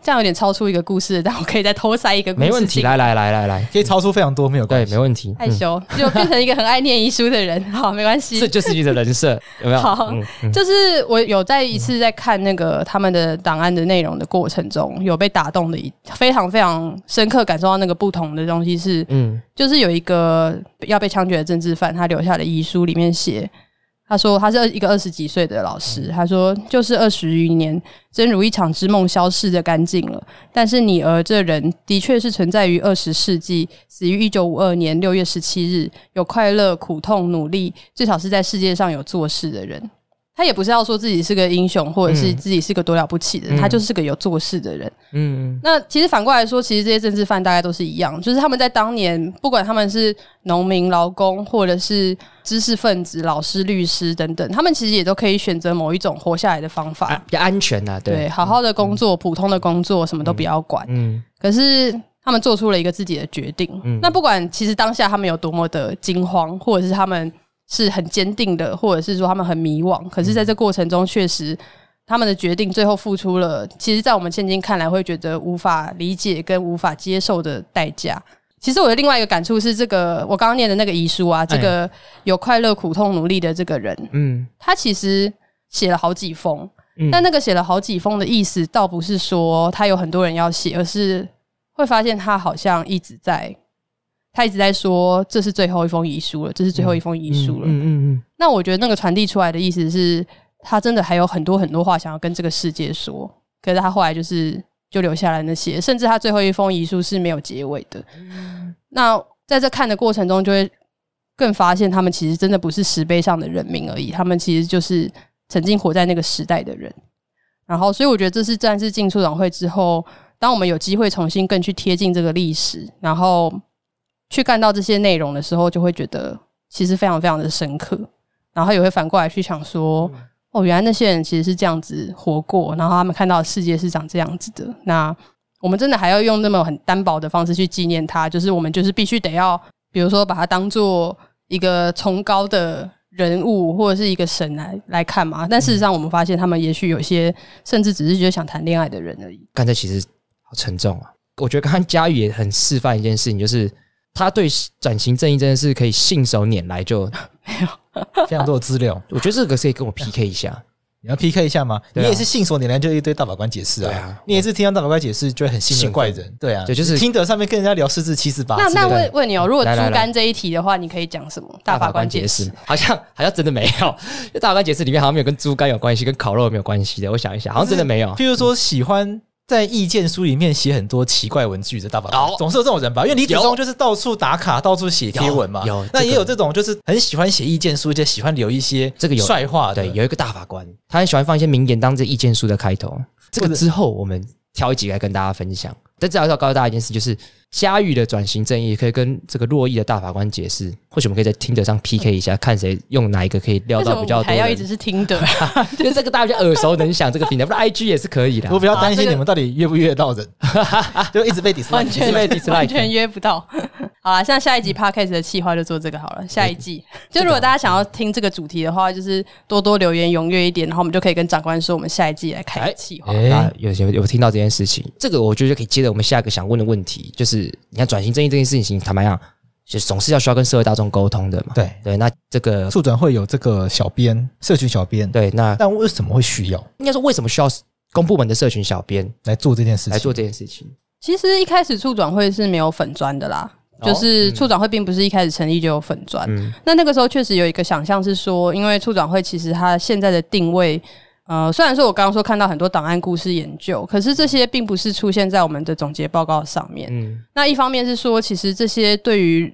这样有点超出一个故事，但我可以再偷塞一个。没问题，来来来来来，可以超出非常多没有关系。对，没问题。害羞就变成一个很爱念遗书的人，好，没关系。这就是你的人设，有没有？好，就是我有在一次在看那个他们的档案的内容的过程中，有被打动的一非常非常深刻感受到那个不同的东西是，嗯，就是有一个要被枪决的政治犯，他留下的遗书里面写。他说：“他是一个二十几岁的老师。”他说：“就是二十余年，真如一场之梦，消逝的干净了。但是你儿这人，的确是存在于二十世纪，死于一九五二年六月十七日，有快乐、苦痛、努力，至少是在世界上有做事的人。”他也不是要说自己是个英雄，或者是自己是个多了不起的，人，他就是个有做事的人。嗯，那其实反过来说，其实这些政治犯大家都是一样，就是他们在当年，不管他们是农民、劳工，或者是知识分子、老师、律师等等，他们其实也都可以选择某一种活下来的方法，比较安全的。对，好好的工作，普通的工作，什么都不要管。嗯，可是他们做出了一个自己的决定。嗯，那不管其实当下他们有多么的惊慌，或者是他们。是很坚定的，或者是说他们很迷惘。可是，在这过程中，确实他们的决定最后付出了，其实在我们现今看来会觉得无法理解跟无法接受的代价。其实，我的另外一个感触是，这个我刚刚念的那个遗书啊，这个有快乐、苦痛、努力的这个人，嗯，他其实写了好几封，但那个写了好几封的意思，倒不是说他有很多人要写，而是会发现他好像一直在。他一直在说这是最后一封遗书了，这是最后一封遗书了。嗯嗯嗯。那我觉得那个传递出来的意思是他真的还有很多很多话想要跟这个世界说，可是他后来就是就留下来那些，甚至他最后一封遗书是没有结尾的。嗯。那在这看的过程中，就会更发现他们其实真的不是石碑上的人民而已，他们其实就是曾经活在那个时代的人。然后，所以我觉得这是战事进出展会之后，当我们有机会重新更去贴近这个历史，然后。去干到这些内容的时候，就会觉得其实非常非常的深刻，然后也会反过来去想说，哦，原来那些人其实是这样子活过，然后他们看到世界是长这样子的。那我们真的还要用那么很单薄的方式去纪念他？就是我们就是必须得要，比如说把他当做一个崇高的人物或者是一个神来来看嘛？但事实上，我们发现他们也许有些甚至只是觉得想谈恋爱的人而已。刚才其实好沉重啊！我觉得刚刚佳宇也很示范一件事情，就是。他对转型正义真的是可以信手拈来，就 没有非常多的资料。我觉得这个可以跟我 P K 一下。你要 P K 一下吗？你也是信手拈来就一堆大法官解释啊。对啊，你也是听到大法官解释就会很信怪人。对啊，就是听得上面跟人家聊四至七字八那那问问你哦，如果猪肝这一题的话，你可以讲什么？大法官解释好像好像真的没有，因为大法官解释里面好像没有跟猪肝有关系，跟烤肉没有关系的。我想一想，好像真的没有。譬如说喜欢。在意见书里面写很多奇怪文句的大法官，总是有这种人吧？因为李子忠就是到处打卡、到处写贴文嘛。有，那也有这种，就是很喜欢写意见书，就喜欢留一些这个有帅话。对，有一个大法官，他很喜欢放一些名言当这意见书的开头。这个之后，我们挑一集来跟大家分享。但至少要告诉大家一件事，就是。嘉玉的转型正义可以跟这个洛邑的大法官解释，或许我们可以在听者上 PK 一下，看谁用哪一个可以撩到比较多。还要一直是听者，就这个大家耳熟能详这个平台，不然 IG 也是可以的。我比较担心你们到底约不约到人，就一直被 dislike，完全被 dislike，完全约不到。好了，像下一集 podcast 的企划就做这个好了。下一季，就如果大家想要听这个主题的话，就是多多留言踊跃一点，然后我们就可以跟长官说，我们下一季来开企划。有有有听到这件事情，这个我觉得就可以接着我们下一个想问的问题，就是。你看转型正义这件事情，坦白讲，就总是要需要跟社会大众沟通的嘛。对对，那这个处转会有这个小编，社群小编。对，那但为什么会需要？应该说，为什么需要公部门的社群小编来做这件事情？来做这件事情？其实一开始处转会是没有粉砖的啦，就是处转会并不是一开始成立就有粉砖。那那个时候确实有一个想象是说，因为处转会其实它现在的定位。呃，虽然说我刚刚说看到很多档案故事研究，可是这些并不是出现在我们的总结报告上面。嗯，那一方面是说，其实这些对于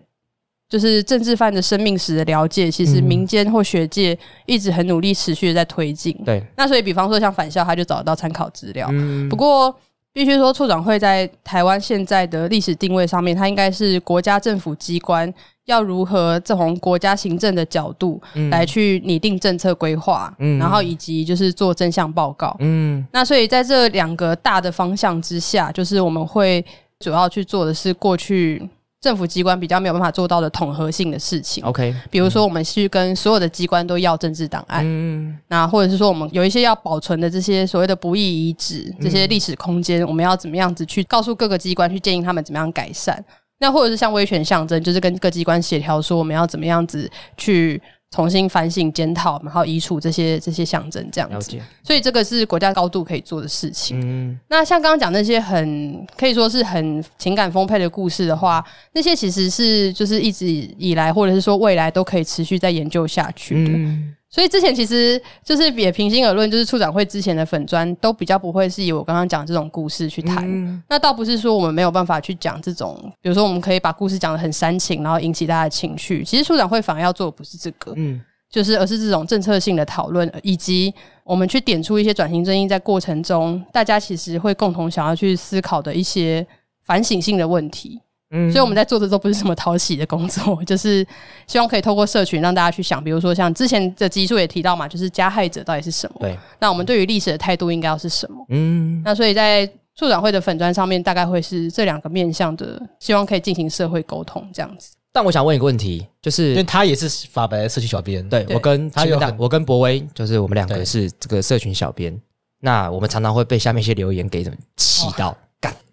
就是政治犯的生命史的了解，其实民间或学界一直很努力持续在推进。对，那所以比方说像返校，他就找得到参考资料。嗯，不过。必须说，处长会在台湾现在的历史定位上面，它应该是国家政府机关，要如何从国家行政的角度来去拟定政策规划，然后以及就是做真相报告。嗯，那所以在这两个大的方向之下，就是我们会主要去做的是过去。政府机关比较没有办法做到的统合性的事情，OK，比如说我们去跟所有的机关都要政治档案，那或者是说我们有一些要保存的这些所谓的不义遗址、这些历史空间，我们要怎么样子去告诉各个机关去建议他们怎么样改善？那或者是像威权象征，就是跟各机关协调说我们要怎么样子去。重新反省、检讨，然后移除这些这些象征，这样子。所以这个是国家高度可以做的事情。嗯，那像刚刚讲那些很可以说是很情感丰沛的故事的话，那些其实是就是一直以来，或者是说未来都可以持续再研究下去的。所以之前其实就是也平心而论，就是处长会之前的粉砖都比较不会是以我刚刚讲这种故事去谈。那倒不是说我们没有办法去讲这种，比如说我们可以把故事讲的很煽情，然后引起大家的情绪。其实处长会反而要做的不是这个，嗯，就是而是这种政策性的讨论，以及我们去点出一些转型正义在过程中，大家其实会共同想要去思考的一些反省性的问题。所以我们在做的都不是什么讨喜的工作，就是希望可以透过社群让大家去想，比如说像之前的集数也提到嘛，就是加害者到底是什么？对，那我们对于历史的态度应该要是什么？嗯，那所以在促转会的粉砖上面，大概会是这两个面向的，希望可以进行社会沟通这样子。但我想问一个问题，就是因为他也是法白的社区小编，对我跟他有，我跟博威就是我们两个是这个社群小编，那我们常常会被下面一些留言给怎么气到？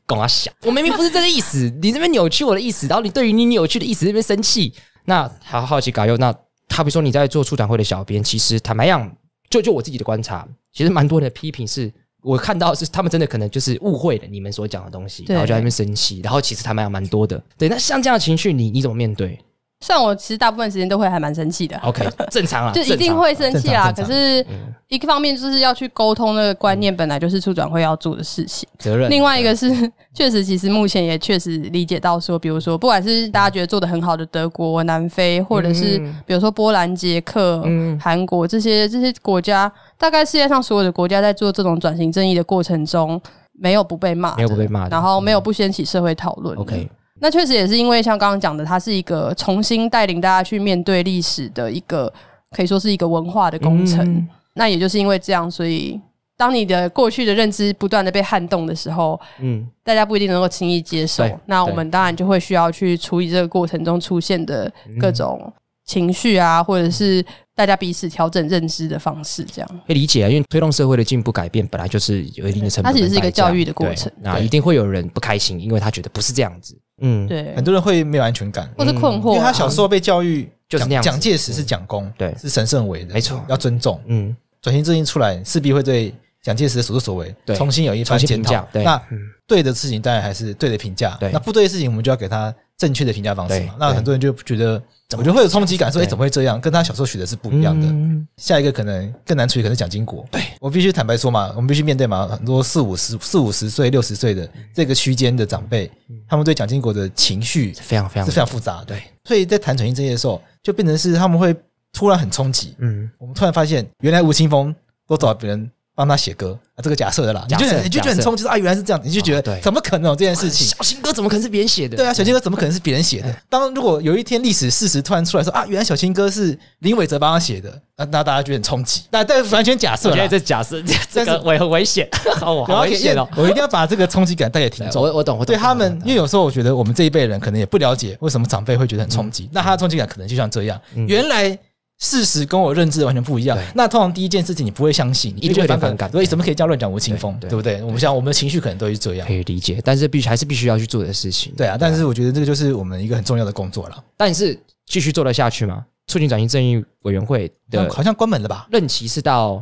跟我想，我明明不是这个意思，你这边扭曲我的意思，然后你对于你扭曲的意思这边生气，那好好奇搞又，那他比如说你在做出版会的小编，其实坦白讲，就就我自己的观察，其实蛮多人的批评是我看到是他们真的可能就是误会了你们所讲的东西，然后就在那边生气，然后其实坦白讲蛮多的，对，那像这样的情绪，你你怎么面对？像我其实大部分时间都会还蛮生气的。OK，正常啊，就一定会生气啦。可是一个方面就是要去沟通那个观念，本来就是促转会要做的事情。责任。另外一个是，确实，其实目前也确实理解到说，比如说，不管是大家觉得做的很好的德国、南非，或者是比如说波兰、捷克、韩国这些这些国家，大概世界上所有的国家在做这种转型正义的过程中，没有不被骂，没有不被骂，然后没有不掀起社会讨论。OK。那确实也是因为像刚刚讲的，它是一个重新带领大家去面对历史的一个，可以说是一个文化的工程。那也就是因为这样，所以当你的过去的认知不断的被撼动的时候，嗯，大家不一定能够轻易接受。那我们当然就会需要去处理这个过程中出现的各种情绪啊，或者是。大家彼此调整认知的方式，这样可以理解啊。因为推动社会的进步改变，本来就是有一定的成本。它其实是一个教育的过程。那一定会有人不开心，因为他觉得不是这样子。嗯，对。很多人会没有安全感，或是困惑，因为他小时候被教育就是那样。蒋介石是蒋公，对，是神圣伟人，没错，要尊重。嗯，转型正义出来，势必会对蒋介石的所作所为重新有一番检讨。那对的事情当然还是对的评价，对。那不对的事情，我们就要给他。正确的评价方式嘛，那很多人就觉得怎么就会有冲击感说哎，怎么会这样？跟他小时候学的是不一样的。下一个可能更难处理，可能是蒋经国。对我必须坦白说嘛，我们必须面对嘛，很多四五十、四五十岁、六十岁的这个区间的长辈，他们对蒋经国的情绪非常非常是非常复杂。的。对，所以在谈转型这些的时候，就变成是他们会突然很冲击。嗯，我们突然发现，原来吴青峰都找别人。帮他写歌啊，这个假设的啦，你就你就觉得很冲击啊，原来是这样，你就觉得怎么可能这件事情？小新哥怎么可能是别人写的？对啊，小新哥怎么可能是别人写的？当如果有一天历史事实突然出来说啊，原来小新哥是林伟哲帮他写的那那大家觉得很冲击，那但完全假设啊，这假设，这个违很危险，好危险哦！我一定要把这个冲击感带给听众。我我懂对他们，因为有时候我觉得我们这一辈人可能也不了解为什么长辈会觉得很冲击，那他的冲击感可能就像这样，原来。事实跟我认知完全不一样。那通常第一件事情你不会相信，你一定会反感。所以什么可以叫乱讲无青风？对不对？我们想，我们的情绪可能都是这样。可以理解，但是必还是必须要去做的事情。对啊，但是我觉得这个就是我们一个很重要的工作了。但是继续做得下去吗？促进转型正义委员会好像关门了吧？任期是到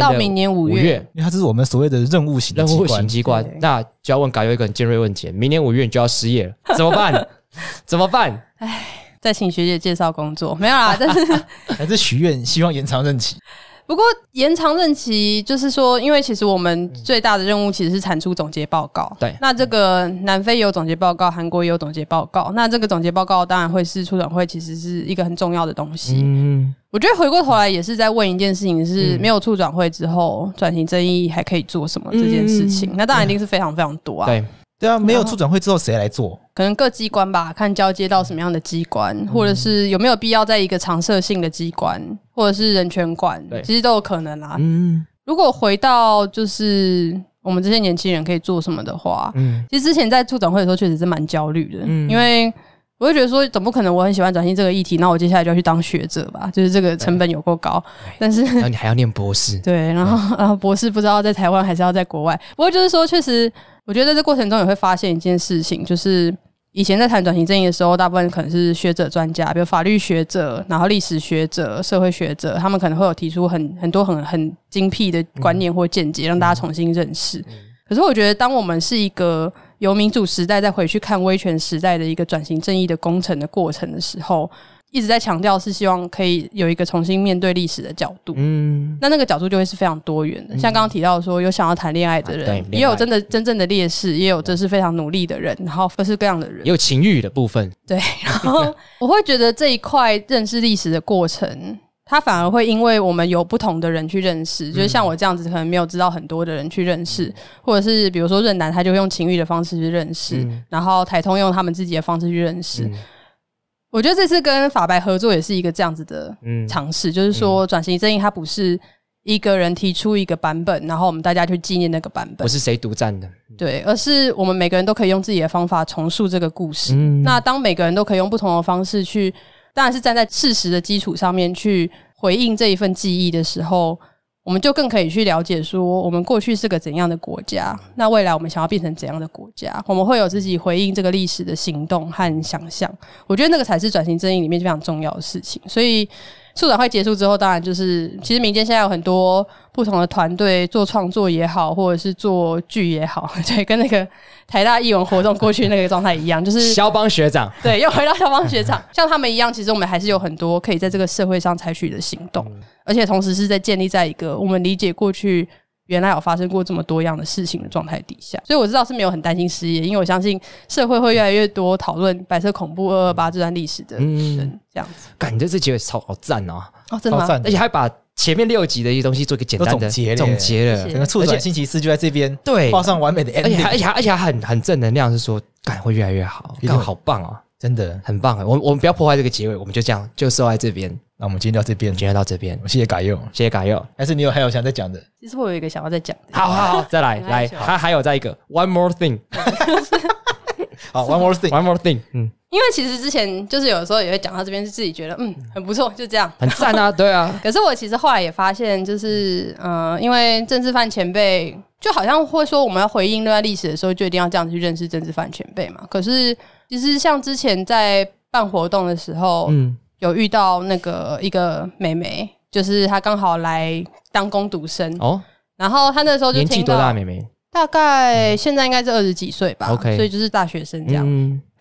到明年五月。因为它这是我们所谓的任务型任务型机关。那就要问一个很尖锐问题：明年五月你就要失业了，怎么办？怎么办？唉。再请学姐介绍工作没有啦，但是 还是许愿希望延长任期。不过延长任期就是说，因为其实我们最大的任务其实是产出总结报告。对，那这个南非有总结报告，韩国也有总结报告。那这个总结报告当然会是处长会，其实是一个很重要的东西。嗯嗯。我觉得回过头来也是在问一件事情：是没有处长会之后，转型正义还可以做什么这件事情？那当然一定是非常非常多啊。对。对啊，没有处长会之后谁来做？可能各机关吧，看交接到什么样的机关，或者是有没有必要在一个常设性的机关，或者是人权馆，其实都有可能啦。嗯，如果回到就是我们这些年轻人可以做什么的话，嗯，其实之前在处长会的时候确实是蛮焦虑的，嗯，因为我会觉得说，总不可能我很喜欢转型这个议题，那我接下来就要去当学者吧，就是这个成本有够高，但是你还要念博士，对，然后后博士不知道在台湾还是要在国外，不过就是说确实。我觉得在这过程中也会发现一件事情，就是以前在谈转型正义的时候，大部分可能是学者、专家，比如法律学者、然后历史学者、社会学者，他们可能会有提出很很多很很精辟的观念或见解，让大家重新认识。可是我觉得，当我们是一个由民主时代再回去看威权时代的一个转型正义的工程的过程的时候，一直在强调是希望可以有一个重新面对历史的角度，嗯，那那个角度就会是非常多元的。像刚刚提到说有想要谈恋爱的人，也有真的真正的烈士，也有真是非常努力的人，然后各式各样的人，有情欲的部分，对。然后 我会觉得这一块认识历史的过程，它反而会因为我们有不同的人去认识，就是像我这样子可能没有知道很多的人去认识，或者是比如说任南他就用情欲的方式去认识，然后台通用他们自己的方式去认识。我觉得这次跟法白合作也是一个这样子的尝试，就是说转型正义它不是一个人提出一个版本，然后我们大家去纪念那个版本，不是谁独占的？对，而是我们每个人都可以用自己的方法重塑这个故事。那当每个人都可以用不同的方式去，当然是站在事实的基础上面去回应这一份记忆的时候。我们就更可以去了解，说我们过去是个怎样的国家，那未来我们想要变成怎样的国家，我们会有自己回应这个历史的行动和想象。我觉得那个才是转型正义里面非常重要的事情，所以。座展会结束之后，当然就是其实民间现在有很多不同的团队做创作也好，或者是做剧也好，对，跟那个台大艺文活动过去那个状态一样，就是 肖邦学长，对，又回到肖邦学长，像他们一样，其实我们还是有很多可以在这个社会上采取的行动，而且同时是在建立在一个我们理解过去。原来有发生过这么多样的事情的状态底下，所以我知道是没有很担心失业，因为我相信社会会越来越多讨论白色恐怖二二八这段历史的，嗯，这样子。感觉这结尾超好赞哦！哦，真的吗？而且还把前面六集的一些东西做一个简单的总结，总结了，而且星期四就在这边，对，画上完美的，而且而且而且很很正能量，是说感会越来越好，感好棒哦，真的很棒。我我们不要破坏这个结尾，我们就这样就收在这边。那我们今天到这边，今天到这边，谢谢嘎佑，谢谢嘎佑。还是你有还有想再讲的？其实我有一个想要再讲。好好好，再来来，还还有再一个，one more thing。好，one more thing，one more thing。嗯，因为其实之前就是有时候也会讲到这边，是自己觉得嗯很不错，就这样，很赞啊，对啊。可是我其实后来也发现，就是嗯，因为政治犯前辈就好像会说，我们要回应那段历史的时候，就一定要这样去认识政治犯前辈嘛。可是其实像之前在办活动的时候，嗯。有遇到那个一个妹妹，就是她刚好来当工读生哦，然后她那时候就年纪多大？妹妹大概现在应该是二十几岁吧，OK，所以就是大学生这样。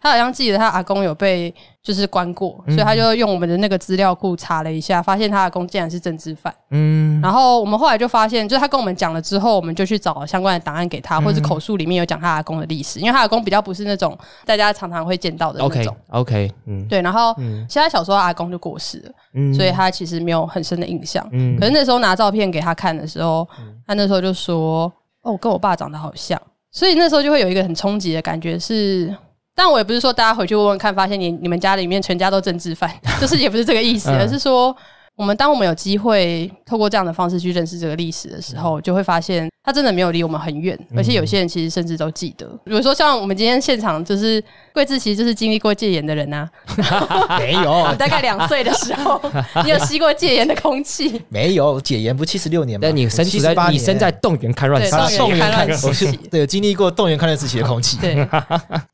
他好像记得他阿公有被就是关过，所以他就用我们的那个资料库查了一下，发现他阿公竟然是政治犯。嗯，然后我们后来就发现，就是他跟我们讲了之后，我们就去找相关的档案给他，或者口述里面有讲他阿公的历史，因为他阿公比较不是那种大家常常会见到的那种。OK，OK，嗯，对。然后，其实他小时候阿公就过世了，所以他其实没有很深的印象。嗯，可是那时候拿照片给他看的时候，他那时候就说：“哦，跟我爸长得好像。”所以那时候就会有一个很冲击的感觉是。但我也不是说大家回去问问看，发现你你们家里面全家都政治犯，就是也不是这个意思，而是说。我们当我们有机会透过这样的方式去认识这个历史的时候，就会发现它真的没有离我们很远，而且有些人其实甚至都记得。比如说像我们今天现场就是桂志，其实就是经历过戒严的人呐。没有，大概两岁的时候，你有吸过戒严的空气？没有，解严不七十六年但你生在你身在动员开乱，动员开乱时期，对，经历过动员看乱时期的空气。对，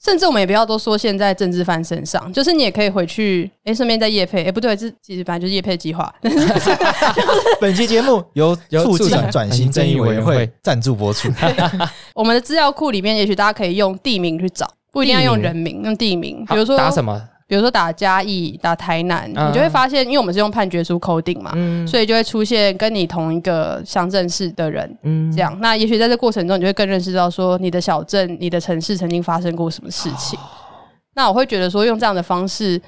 甚至我们也不要多说。现在政治犯身上，就是你也可以回去，哎，顺便在叶佩，哎，不对，这其实反正就是叶佩计划。本期节目由促进转型正义委员会赞助播出。我们的资料库里面，也许大家可以用地名去找，不一定要用人名，用地名，比如说打什么，比如说打嘉义、打台南，你就会发现，因为我们是用判决书 coding 嘛，所以就会出现跟你同一个乡镇市的人，这样。那也许在这过程中，你就会更认识到说，你的小镇、你的城市曾经发生过什么事情。那我会觉得说，用这样的方式，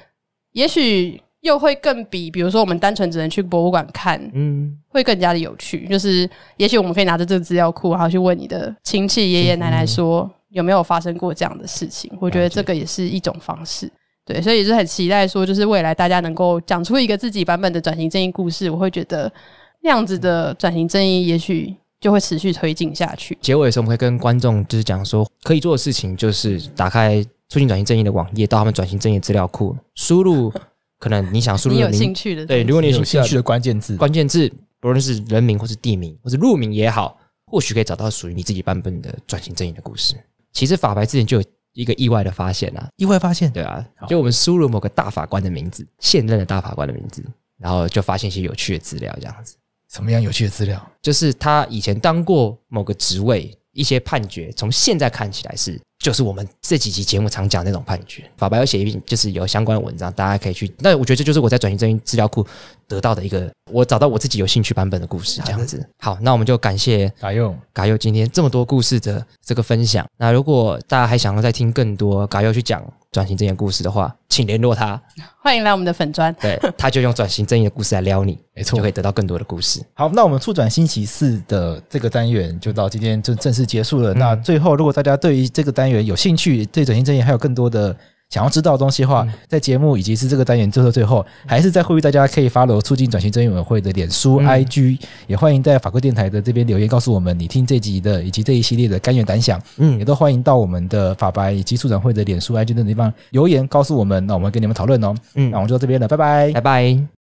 也许。又会更比，比如说我们单纯只能去博物馆看，嗯，会更加的有趣。就是也许我们可以拿着这个资料库，然后去问你的亲戚爷爷奶奶说有没有发生过这样的事情。我觉得这个也是一种方式。对，所以也是很期待说，就是未来大家能够讲出一个自己版本的转型正义故事。我会觉得那样子的转型正义，也许就会持续推进下去。结尾的时候，我们会跟观众就是讲说，可以做的事情就是打开促进转型正义的网页，到他们转型正义资料库，输入。可能你想输入你有兴趣的对，如果你有兴趣的关键字，关键字不论是人名或是地名或是路名也好，或许可以找到属于你自己版本的转型正义的故事。其实法白之前就有一个意外的发现啊，意外发现对啊，就我们输入某个大法官的名字，现任的大法官的名字，然后就发现一些有趣的资料，这样子。什么样有趣的资料？就是他以前当过某个职位，一些判决，从现在看起来是。就是我们这几集节目常讲那种判决，法白要写一篇，就是有相关文章，大家可以去。那我觉得这就是我在转型正义资料库得到的一个，我找到我自己有兴趣版本的故事，这样子。好，那我们就感谢嘎佑，嘎佑今天这么多故事的这个分享。那如果大家还想要再听更多嘎佑去讲。转型正义故事的话，请联络他。欢迎来我们的粉砖，对，他就用转型正义的故事来撩你，没错，就可以得到更多的故事。好，那我们“触转星期四的这个单元就到今天就正式结束了。那最后，如果大家对于这个单元有兴趣，对转型正义还有更多的。想要知道东西的话，在节目以及是这个单元最后最后，还是在呼吁大家可以发楼促进转型正义委员会的脸书 IG，也欢迎在法规电台的这边留言告诉我们你听这集的以及这一系列的甘愿胆想，嗯，也都欢迎到我们的法白以及促转会的脸书 IG 的地方留言告诉我们，那我们跟你们讨论哦，嗯，那我们就到这边了，拜拜，拜拜。